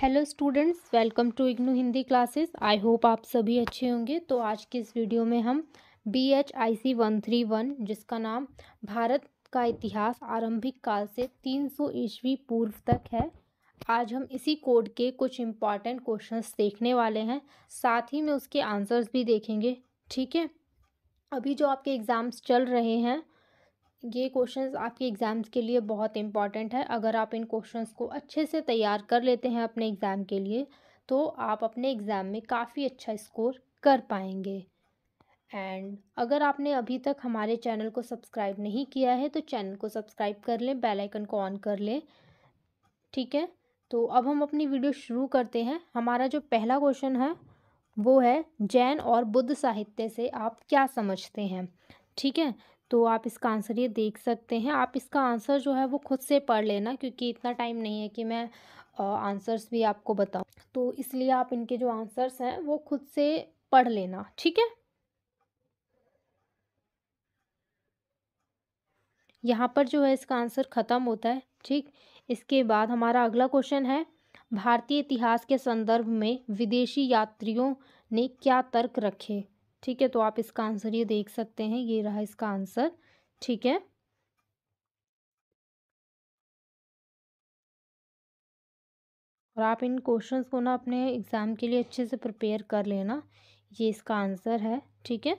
hello students welcome to IGNOU Hindi classes I hope आप सभी अच्छे होंगे तो आज के इस वीडियो में हम B H I C one three one जिसका नाम भारत का इतिहास आरंभिक काल से तीन सौ ईस्वी पूर्व तक है आज हम इसी कोड के कुछ इम्पॉर्टेंट क्वेश्चंस देखने वाले हैं साथ ही में उसके आंसर्स भी देखेंगे ठीक है अभी जो आपके एग्ज़ाम्स चल रहे हैं ये क्वेश्चंस आपके एग्ज़ाम्स के लिए बहुत इंपॉर्टेंट है अगर आप इन क्वेश्चंस को अच्छे से तैयार कर लेते हैं अपने एग्ज़ाम के लिए तो आप अपने एग्ज़ाम में काफ़ी अच्छा स्कोर कर पाएंगे एंड अगर आपने अभी तक हमारे चैनल को सब्सक्राइब नहीं किया है तो चैनल को सब्सक्राइब कर लें बेलाइकन को ऑन कर लें ठीक है तो अब हम अपनी वीडियो शुरू करते हैं हमारा जो पहला क्वेश्चन है वो है जैन और बुद्ध साहित्य से आप क्या समझते हैं ठीक है तो आप इसका आंसर ये देख सकते हैं आप इसका आंसर जो है वो खुद से पढ़ लेना क्योंकि इतना टाइम नहीं है कि मैं आंसर्स भी आपको बताऊं तो इसलिए आप इनके जो आंसर्स हैं वो खुद से पढ़ लेना ठीक है यहाँ पर जो है इसका आंसर ख़त्म होता है ठीक इसके बाद हमारा अगला क्वेश्चन है भारतीय इतिहास के संदर्भ में विदेशी यात्रियों ने क्या तर्क रखे ठीक है तो आप इसका आंसर ये देख सकते हैं ये रहा इसका आंसर ठीक है और आप इन क्वेश्चंस को ना अपने एग्ज़ाम के लिए अच्छे से प्रिपेयर कर लेना ये इसका आंसर है ठीक है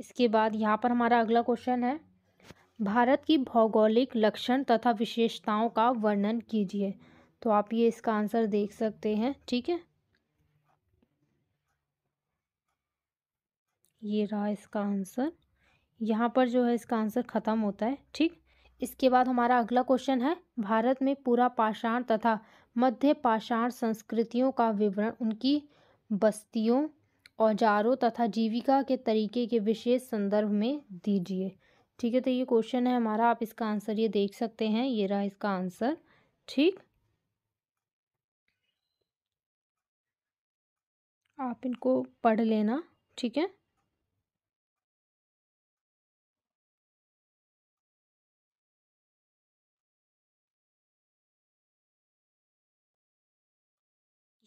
इसके बाद यहाँ पर हमारा अगला क्वेश्चन है भारत की भौगोलिक लक्षण तथा विशेषताओं का वर्णन कीजिए तो आप ये इसका आंसर देख सकते हैं ठीक है ये रहा इसका आंसर यहाँ पर जो है इसका आंसर ख़त्म होता है ठीक इसके बाद हमारा अगला क्वेश्चन है भारत में पूरा पाषाण तथा मध्य पाषाण संस्कृतियों का विवरण उनकी बस्तियों औजारों तथा जीविका के तरीके के विशेष संदर्भ में दीजिए ठीक है तो ये क्वेश्चन है हमारा आप इसका आंसर ये देख सकते हैं ये रहा इसका आंसर ठीक आप इनको पढ़ लेना ठीक है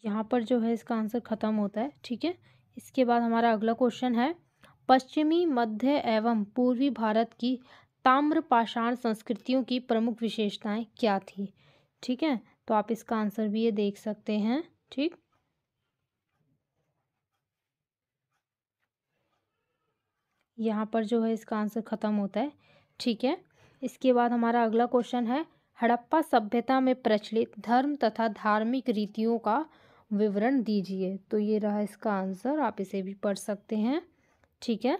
यहाँ पर जो है इसका आंसर ख़त्म होता है ठीक है इसके बाद हमारा अगला क्वेश्चन है पश्चिमी मध्य एवं पूर्वी भारत की ताम्रपाषाण संस्कृतियों की प्रमुख विशेषताएं क्या थी ठीक है तो आप इसका आंसर भी ये देख सकते हैं ठीक यहाँ पर जो है इसका आंसर ख़त्म होता है ठीक है इसके बाद हमारा अगला क्वेश्चन है हड़प्पा सभ्यता में प्रचलित धर्म तथा धार्मिक रीतियों का विवरण दीजिए तो ये रहा इसका आंसर आप इसे भी पढ़ सकते हैं ठीक है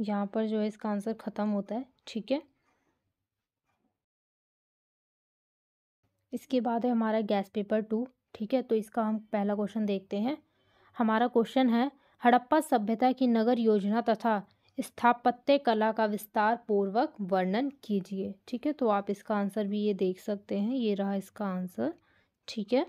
यहाँ पर जो है इसका आंसर ख़त्म होता है ठीक है इसके बाद है हमारा गैस पेपर टू ठीक है तो इसका हम पहला क्वेश्चन देखते हैं हमारा क्वेश्चन है हड़प्पा सभ्यता की नगर योजना तथा स्थापत्य कला का विस्तार पूर्वक वर्णन कीजिए ठीक है तो आप इसका आंसर भी ये देख सकते हैं ये रहा इसका आंसर ठीक है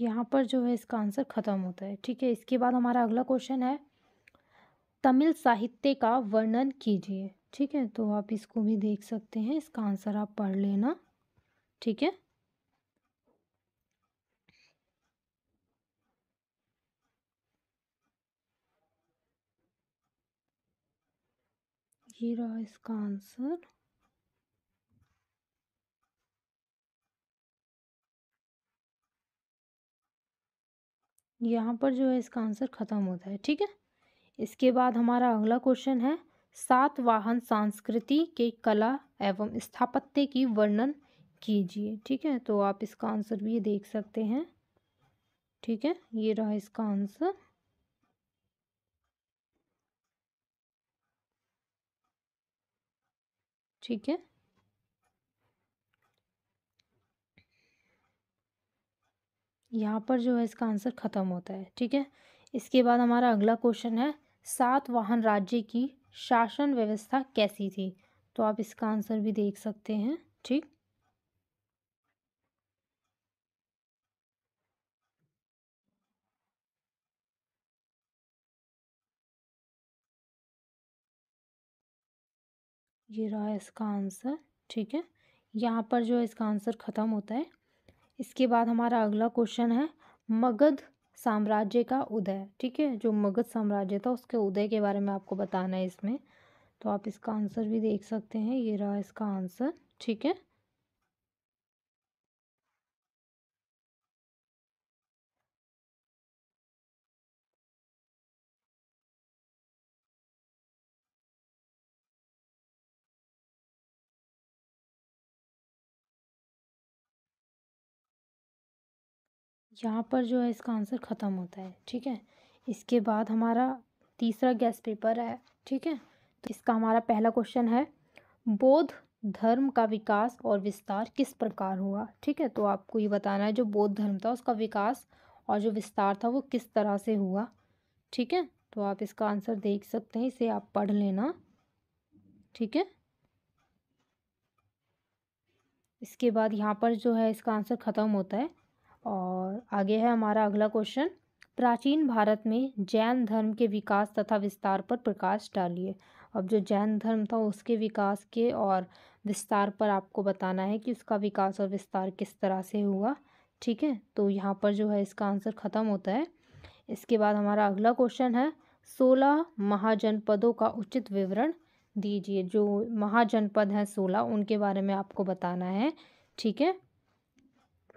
यहाँ पर जो है इसका आंसर ख़त्म होता है ठीक है इसके बाद हमारा अगला क्वेश्चन है तमिल साहित्य का वर्णन कीजिए ठीक है तो आप इसको भी देख सकते हैं इसका आंसर आप पढ़ लेना ठीक है ये रहा इसका आंसर यहाँ पर जो है इसका आंसर ख़त्म होता है ठीक है इसके बाद हमारा अगला क्वेश्चन है सात वाहन संस्कृति के कला एवं स्थापत्य की वर्णन कीजिए ठीक है तो आप इसका आंसर भी देख सकते हैं ठीक है ये रहा इसका आंसर ठीक है यहाँ पर जो है इसका आंसर ख़त्म होता है ठीक है इसके बाद हमारा अगला क्वेश्चन है सात वाहन राज्य की शासन व्यवस्था कैसी थी तो आप इसका आंसर भी देख सकते हैं ठीक ये रहा इसका आंसर ठीक है यहाँ पर जो इसका आंसर ख़त्म होता है इसके बाद हमारा अगला क्वेश्चन है मगध साम्राज्य का उदय ठीक है जो मगध साम्राज्य था उसके उदय के बारे में आपको बताना है इसमें तो आप इसका आंसर भी देख सकते हैं ये रहा इसका आंसर ठीक है यहाँ पर जो है इसका आंसर ख़त्म होता है ठीक है इसके बाद हमारा तीसरा गैस पेपर है ठीक है तो इसका हमारा पहला क्वेश्चन है बौद्ध धर्म का विकास और विस्तार किस प्रकार हुआ ठीक है तो आपको ये बताना है जो बौद्ध धर्म था उसका विकास और जो विस्तार था वो किस तरह से हुआ ठीक है तो आप इसका आंसर देख सकते हैं इसे आप पढ़ लेना ठीक है इसके बाद यहाँ पर जो है इसका आंसर ख़त्म होता है और आगे है हमारा अगला क्वेश्चन प्राचीन भारत में जैन धर्म के विकास तथा विस्तार पर प्रकाश डालिए अब जो जैन धर्म था उसके विकास के और विस्तार पर आपको बताना है कि उसका विकास और विस्तार किस तरह से हुआ ठीक है तो यहाँ पर जो है इसका आंसर ख़त्म होता है इसके बाद हमारा अगला क्वेश्चन है सोलह महाजनपदों का उचित विवरण दीजिए जो महाजनपद हैं सोलह उनके बारे में आपको बताना है ठीक है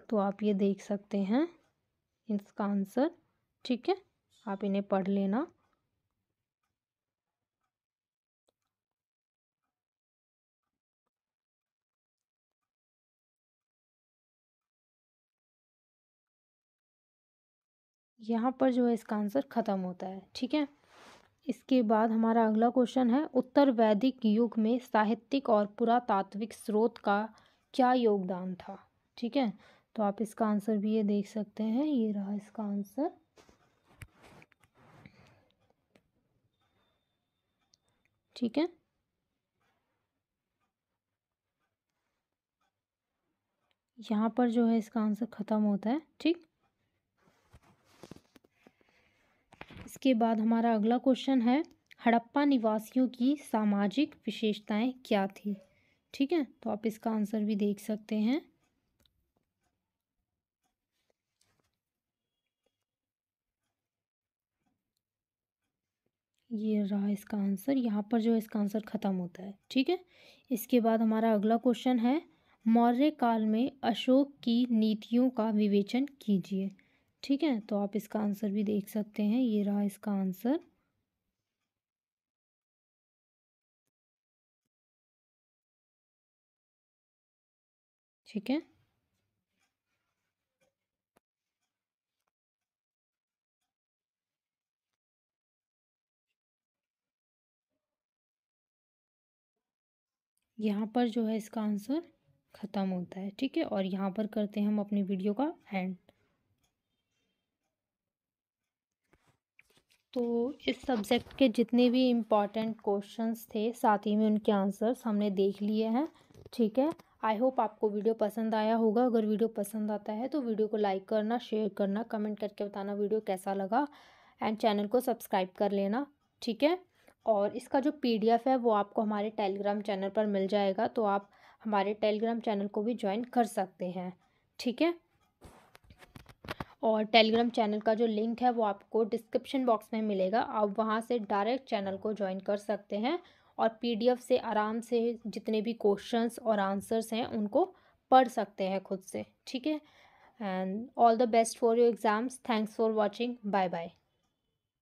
तो आप ये देख सकते हैं इसका आंसर ठीक है आप इन्हें पढ़ लेना यहाँ पर जो है इसका आंसर ख़त्म होता है ठीक है इसके बाद हमारा अगला क्वेश्चन है उत्तर वैदिक युग में साहित्यिक और पुरातात्विक स्रोत का क्या योगदान था ठीक है तो आप इसका आंसर भी ये देख सकते हैं ये रहा इसका आंसर ठीक है यहाँ पर जो है इसका आंसर ख़त्म होता है ठीक इसके बाद हमारा अगला क्वेश्चन है हड़प्पा निवासियों की सामाजिक विशेषताएं क्या थी ठीक है तो आप इसका आंसर भी देख सकते हैं ये रहा इसका आंसर यहाँ पर जो इसका आंसर ख़त्म होता है ठीक है इसके बाद हमारा अगला क्वेश्चन है मौर्य काल में अशोक की नीतियों का विवेचन कीजिए ठीक है तो आप इसका आंसर भी देख सकते हैं ये रहा इसका आंसर ठीक है यहाँ पर जो है इसका आंसर ख़त्म होता है ठीक है और यहाँ पर करते हैं हम अपनी वीडियो का एंड तो इस सब्जेक्ट के जितने भी इम्पॉर्टेंट क्वेश्चंस थे साथ ही में उनके आंसर्स हमने देख लिए हैं ठीक है आई होप आपको वीडियो पसंद आया होगा अगर वीडियो पसंद आता है तो वीडियो को लाइक करना शेयर करना कमेंट करके बताना वीडियो कैसा लगा एंड चैनल को सब्सक्राइब कर लेना ठीक है और इसका जो पीडीएफ है वो आपको हमारे टेलीग्राम चैनल पर मिल जाएगा तो आप हमारे टेलीग्राम चैनल को भी ज्वाइन कर सकते हैं ठीक है और टेलीग्राम चैनल का जो लिंक है वो आपको डिस्क्रिप्शन बॉक्स में मिलेगा आप वहाँ से डायरेक्ट चैनल को ज्वाइन कर सकते हैं और पीडीएफ से आराम से जितने भी क्वेश्चंस और आंसर्स हैं उनको पढ़ सकते हैं खुद से ठीक है and all the best for your exams thanks for watching bye bye